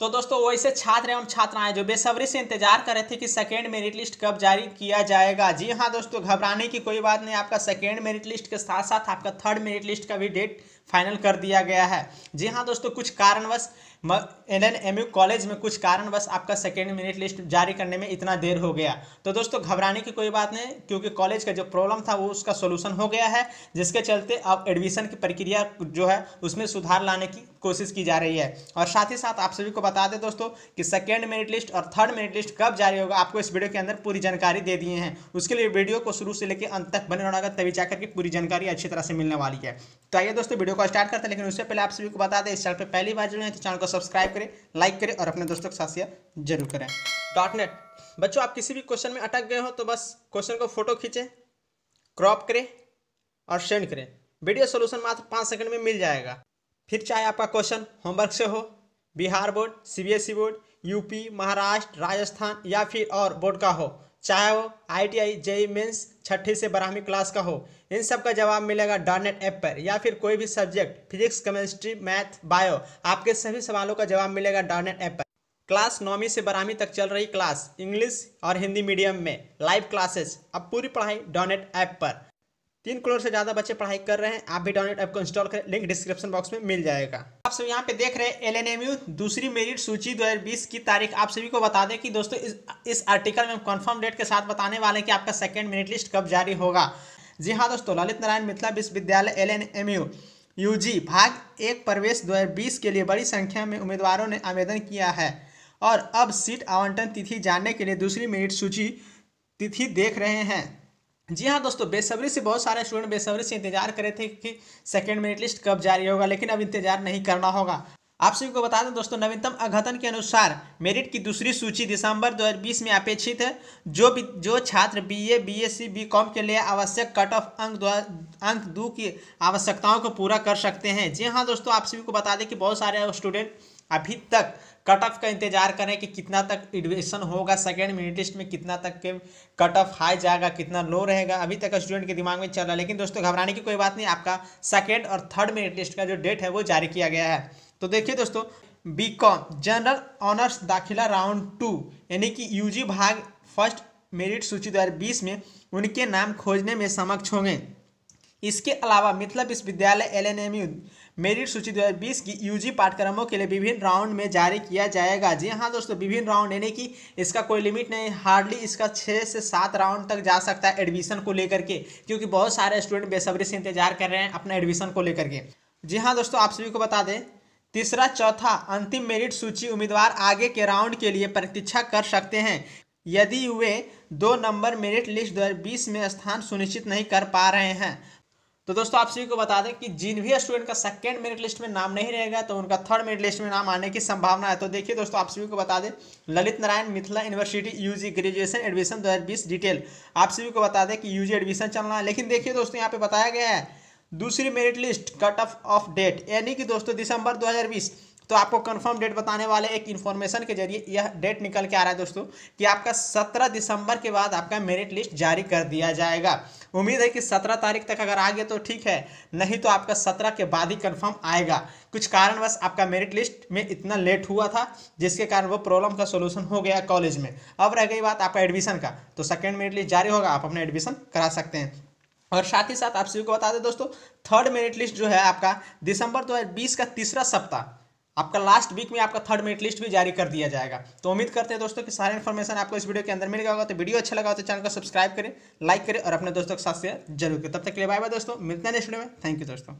तो दोस्तों वैसे छात्र एवं छात्राएं जो बेसब्री से इंतजार कर रहे थे कि सेकेंड मेरिट लिस्ट कब जारी किया जाएगा जी हाँ दोस्तों घबराने की कोई बात नहीं आपका सेकेंड मेरिट लिस्ट के साथ साथ आपका थर्ड मेरिट लिस्ट का भी डेट फाइनल कर दिया गया है जी हाँ दोस्तों कुछ कारणवश N N M U college में कुछ कारणवश आपका सेकेंड मिनट लिस्ट जारी करने में इतना देर हो गया तो दोस्तों घबराने की कोई बात नहीं क्योंकि कॉलेज का जो प्रॉब्लम था वो उसका सोल्यूशन हो गया है जिसके चलते अब एडमिशन की प्रक्रिया जो है उसमें सुधार लाने की कोशिश की जा रही है और साथ ही साथ आप सभी को बता दें दोस्तों कि सेकेंड मेरिट लिस्ट और थर्ड मेरिट लिस्ट कब जारी होगा आपको इस वीडियो के अंदर पूरी जानकारी दे दिए हैं उसके लिए वीडियो को शुरू से लेकर अंत तक बने रहना तभी जाकर के पूरी जानकारी अच्छी तरह से मिलने वाली है तो आइए दोस्तों वीडियो को स्टार्ट करते हैं लेकिन उससे पहले आप सभी को बता दें इस चैनल पर पहली बार जुड़े हैं तो चैनल को सब्सक्राइब करें लाइक करें और अपने दोस्तों के साथ शेयर जरूर करें डॉट नेट बच्चों आप किसी भी क्वेश्चन में अटक गए हो तो बस क्वेश्चन को फोटो खींचें क्रॉप करें और सेंड करें वीडियो सोल्यूशन मात्र पाँच सेकंड में मिल जाएगा फिर चाहे आपका क्वेश्चन होमवर्क से हो Bihar board C board UP Maharashtra Rajasthan या फिर और बोर्ड का हो चाहे वो I T I JEE mains छठी से बारहवीं क्लास का हो इन सब का जवाब मिलेगा डॉनेट ऐप पर या फिर कोई भी subject physics chemistry math bio आपके सभी सवालों का जवाब मिलेगा डॉनेट ऐप पर क्लास नौवीं से बारहवीं तक चल रही क्लास इंग्लिश और हिंदी मीडियम में लाइव क्लासेस अब पूरी पढ़ाई डॉनेट ऐप पर तीन करोड़ से ज़्यादा बच्चे पढ़ाई कर रहे हैं आप भी डाउनलोड ऐप को इंस्टॉल करें लिंक डिस्क्रिप्शन बॉक्स में मिल जाएगा आप सब यहाँ पे देख रहे हैं एलएनएमयू दूसरी मेरिट सूची 2020 की तारीख आप सभी को बता दें कि दोस्तों इस इस आर्टिकल में हम कन्फर्म डेट के साथ बताने वाले हैं कि आपका सेकेंड मेरिट लिस्ट कब जारी होगा जी हाँ दोस्तों ललित नारायण मिथिला विश्वविद्यालय L N U U G भाग एक प्रवेश 2020 के लिए बड़ी संख्या में उम्मीदवारों ने आवेदन किया है और अब सीट आवंटन तिथि जानने के लिए दूसरी मेरिट सूची तिथि देख रहे हैं जी हाँ दोस्तों बेसब्री से बहुत सारे स्टूडेंट बेसब्री से इंतजार कर रहे थे कि सेकेंड मेरिट लिस्ट कब जारी होगा लेकिन अब इंतजार नहीं करना होगा आप सभी को बता दें दोस्तों नवीनतम अघतन के अनुसार मेरिट की दूसरी सूची दिसंबर 2020 में अपेक्षित है जो भी जो छात्र बीए, बीएससी, बीकॉम के लिए आवश्यक कट ऑफ अंक अंक दो की आवश्यकताओं को पूरा कर सकते हैं जी हाँ दोस्तों आप सभी को बता दें कि बहुत सारे स्टूडेंट अभी तक कट ऑफ का इंतजार करें कि कितना तक एडमिशन होगा सेकेंड मिनट लिस्ट में कितना तक के कट ऑफ हाई जाएगा कितना लो रहेगा अभी तक स्टूडेंट के दिमाग में चल रहा है लेकिन दोस्तों घबराने की कोई बात नहीं आपका सेकेंड और थर्ड मिनट लिस्ट का जो डेट है वो जारी किया गया है तो देखिए दोस्तों बी कॉम जनरल ऑनर्स दाखिला राउंड टू यानी कि यूजी भाग फर्स्ट मेरिट सूची 2020 में उनके नाम खोजने में समक्ष होंगे इसके अलावा मिथिला विश्वविद्यालय L N M U merit सूची 2020 की यूजी पाठ्यक्रमों के लिए विभिन्न राउंड में जारी किया जाएगा जी हाँ दोस्तों विभिन्न राउंड यानी कि इसका कोई लिमिट नहीं हार्डली इसका छः से सात राउंड तक जा सकता है एडमिशन को लेकर के क्योंकि बहुत सारे स्टूडेंट बेसब्री से इंतजार कर रहे हैं अपना एडमिशन को लेकर के जी हाँ दोस्तों आप सभी को बता दें तीसरा चौथा अंतिम मेरिट सूची उम्मीदवार आगे के राउंड के लिए प्रतीक्षा कर सकते हैं यदि वे दो नंबर मेरिट लिस्ट 2020 में स्थान सुनिश्चित नहीं कर पा रहे हैं तो दोस्तों आप सभी को बता दें कि जिन भी स्टूडेंट का सेकेंड मेरिट लिस्ट में नाम नहीं रहेगा तो उनका थर्ड मेरिट लिस्ट में नाम आने की संभावना है तो देखिए दोस्तों आप सभी को बता दें Lalit Narayan Mithila university UG graduation admission 2020 detail आप सभी को बता दें कि यूजी एडमिशन चलना है लेकिन देखिए दोस्तों यहाँ पे बताया गया है दूसरी merit list cut off off date यानी कि दोस्तों दिसंबर 2020 तो आपको कंफर्म डेट बताने वाले एक इन्फॉर्मेशन के जरिए यह डेट निकल के आ रहा है दोस्तों कि आपका 17 दिसंबर के बाद आपका मेरिट लिस्ट जारी कर दिया जाएगा उम्मीद है कि 17 तारीख तक अगर आ गया तो ठीक है नहीं तो आपका सत्रह के बाद ही कन्फर्म आएगा कुछ कारणवश आपका मेरिट लिस्ट में इतना लेट हुआ था जिसके कारण वो प्रॉब्लम का सोल्यूशन हो गया कॉलेज में अब रह गई बात आपका एडमिशन का तो सेकेंड मेरिट लिस्ट जारी होगा आप अपना एडमिशन करा सकते हैं और साथ ही साथ आप सभी को बता दें दोस्तों थर्ड मेरिट लिस्ट जो है आपका दिसंबर 2020 का तीसरा सप्ताह आपका लास्ट वीक में आपका थर्ड मेरिट लिस्ट भी जारी कर दिया जाएगा तो उम्मीद करते हैं दोस्तों कि सारे इन्फॉर्मेशन आपको इस वीडियो के अंदर मिल गया होगा तो वीडियो अच्छा लगा तो चैनल को सब्सक्राइब करें लाइक करें और अपने दोस्तों के साथ शेयर जरूर करें तब तक के लिए बाय बाय दोस्तों मिलते हैं नेक्स्ट वीडियो में थैंक यू दोस्तों